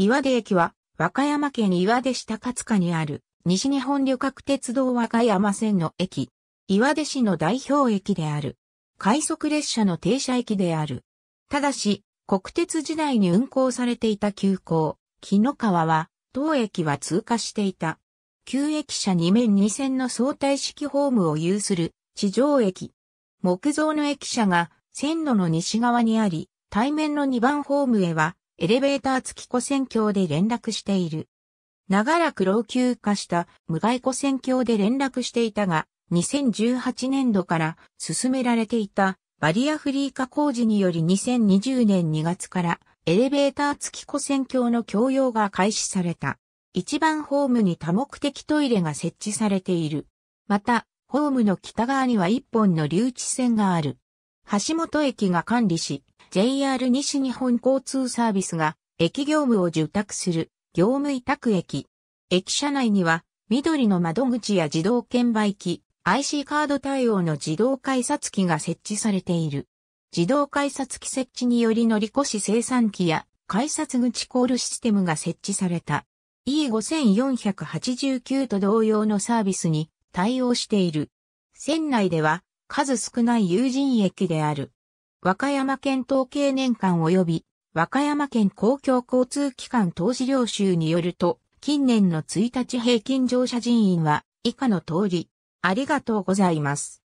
岩出駅は、和歌山県岩出市高家にある、西日本旅客鉄道和歌山線の駅。岩出市の代表駅である。快速列車の停車駅である。ただし、国鉄時代に運行されていた急行、木の川は、当駅は通過していた。旧駅舎2面2線の相対式ホームを有する地上駅。木造の駅舎が線路の西側にあり、対面の2番ホームへはエレベーター付き古戦橋で連絡している。長らく老朽化した無害古戦橋で連絡していたが、2018年度から進められていたバリアフリー化工事により2020年2月からエレベーター付き古戦橋の供用が開始された。一番ホームに多目的トイレが設置されている。また、ホームの北側には一本の留置線がある。橋本駅が管理し、JR 西日本交通サービスが駅業務を受託する業務委託駅。駅舎内には緑の窓口や自動券売機、IC カード対応の自動改札機が設置されている。自動改札機設置により乗り越し生産機や改札口コールシステムが設置された。E5489 と同様のサービスに対応している。船内では数少ない有人駅である。和歌山県統計年間及び和歌山県公共交通機関投資領収によると、近年の1日平均乗車人員は以下の通り、ありがとうございます。